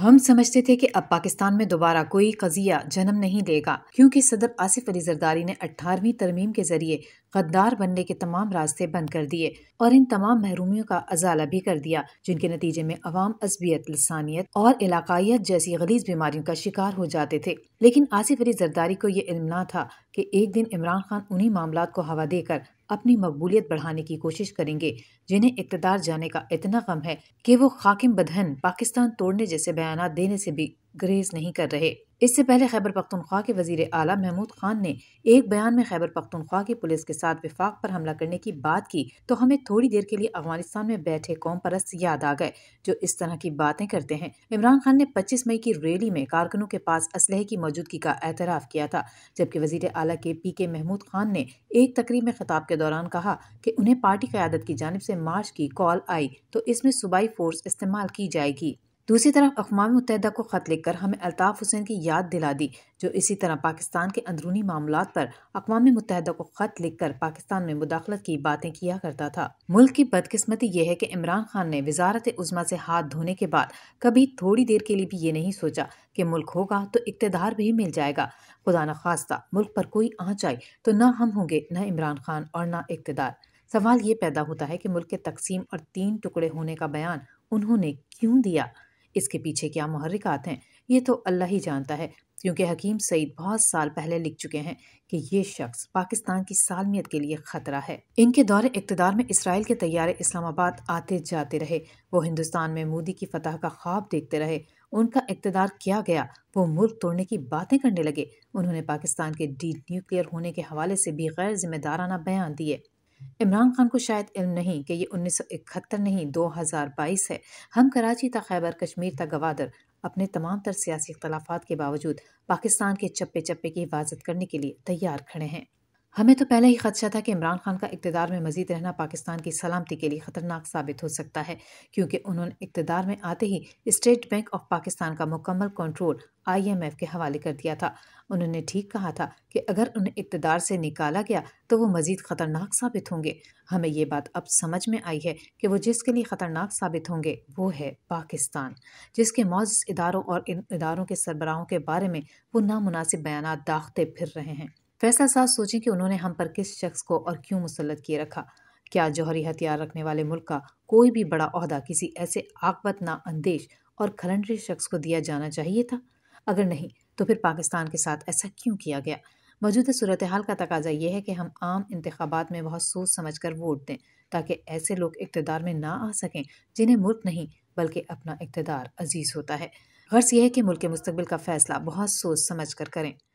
हम समझते थे कि अब पाकिस्तान में दोबारा कोई कजिया जन्म नहीं लेगा क्योंकि सदर आसिफ अली जरदारी ने अट्ठारहवीं तरमीम के जरिए गद्दार बनने के तमाम रास्ते बंद कर दिए और इन तमाम महरूमियों का अजाला भी कर दिया जिनके नतीजे में अवाम असबियत लसानियत और इलाकाइत जैसी गलीज बीमारियों का शिकार हो जाते थे लेकिन आसिफ अली जरदारी को ये इल्म ना था कि एक दिन इमरान खान उन्हीं मामला को हवा देकर अपनी मकबूलियत बढ़ाने की कोशिश करेंगे जिन्हें इकतदार जाने का इतना गम है कि वो खाकिम बदहन पाकिस्तान तोड़ने जैसे बयान देने से भी ग्रेज नहीं कर रहे इससे पहले खैबर पख्तनख्वा के वजीर आला महमूद खान ने एक बयान में खैबर पख्तनख्वा की पुलिस के साथ विफाक पर हमला करने की बात की तो हमें थोड़ी देर के लिए अफगानिस्तान में बैठे कौम परस्त याद आ गए जो इस तरह की बातें करते हैं इमरान खान ने 25 मई की रैली में कारकुनों के पास असलहे की मौजूदगी का एतराफ़ किया था जबकि वजीर अला के पी के महमूद खान ने एक तकरीब में खिताब के दौरान कहा की उन्हें पार्टी क्यादत की जानब ऐसी मार्च की कॉल आई तो इसमें सूबाई फोर्स इस्तेमाल की जाएगी दूसरी तरफ अकवा मुतहदा को ख़त लिखकर हमें अल्ताफ़ हुसैन की याद दिला दी जो इसी तरह पाकिस्तान के अंदरूनी मामला पर अकवा मुतहदा को ख़त लिखकर पाकिस्तान में मुदाखलत की बातें किया करता था मुल्क की बदकस्मती यह है कि इमरान खान ने वजारत उज़मा से हाथ धोने के बाद कभी थोड़ी देर के लिए भी ये नहीं सोचा कि मुल्क होगा तो इकतदार भी मिल जाएगा खुदा न खास्ता मुल्क पर कोई आँच आई तो न हम होंगे न इमरान खान और न इकतदार सवाल ये पैदा होता है कि मुल्क के तकसीम और तीन टुकड़े होने का बयान उन्होंने क्यों दिया इसके पीछे क्या मुहर्रिकात हैं ये तो अल्लाह ही जानता है क्योंकि हकीम सईद बहुत साल पहले लिख चुके हैं कि ये शख्स पाकिस्तान की सालमियत के लिए ख़तरा है इनके दौरे इकतदार में इसराइल के तैयारे इस्लामाबाद आते जाते रहे वो हिंदुस्तान में मोदी की फतह का ख्वाब देखते रहे उनका इकतदार किया गया वो मुल्क तोड़ने की बातें करने लगे उन्होंने पाकिस्तान के डी न्यूक्लियर होने के हवाले से भी गैर जिम्मेदाराना बयान दिए इमरान खान को शायद इल्म नहीं कि ये उन्नीस नहीं 2022 है हम कराची तक खैबर कश्मीर तक गवादर अपने तमाम तर सियासी इख्तलाफात के बावजूद पाकिस्तान के चप्पे चप्पे की हिफाजत करने के लिए तैयार खड़े हैं हमें तो पहले ही खदशा था कि इमरान खान का इकतदार में मजीद रहना पाकिस्तान की सलामती के लिए खतरनाक साबित हो सकता है क्योंकि उन्होंने इकतदार में आते ही स्टेट बैंक ऑफ पाकिस्तान का मुकम्मल कंट्रोल आईएमएफ के हवाले कर दिया था उन्होंने ठीक कहा था कि अगर उन्हें इकतदार से निकाला गया तो वो मजीद खतरनाक साबित होंगे हमें ये बात अब समझ में आई है कि वो जिसके लिए खतरनाक साबित होंगे वो है पाकिस्तान जिसके मौज इदारों और इन इदारों के सरबराहों के बारे में वो नामनासिब बयान दाखते फिर रहे हैं फैसला साहब सोचें कि उन्होंने हम पर किस शख्स को और क्यों मुसलत किए रखा क्या जौहरी हथियार रखने वाले मुल्क का कोई भी बड़ा अहदा किसी ऐसे आकबत ना अंदेश और खलंडरी शख्स को दिया जाना चाहिए था अगर नहीं तो फिर पाकिस्तान के साथ ऐसा क्यों किया गया मौजूदा सूरत हाल का तकाजा यह है कि हम आम इंतबात में बहुत सोच समझ कर वोट दें ताकि ऐसे लोग इकतदार में ना आ सकें जिन्हें मुल्क नहीं बल्कि अपना इकतदार अजीज़ होता है गर्ज यह है कि मुल्क के मुस्तबिल का फ़ैसला बहुत सोच समझ कर करें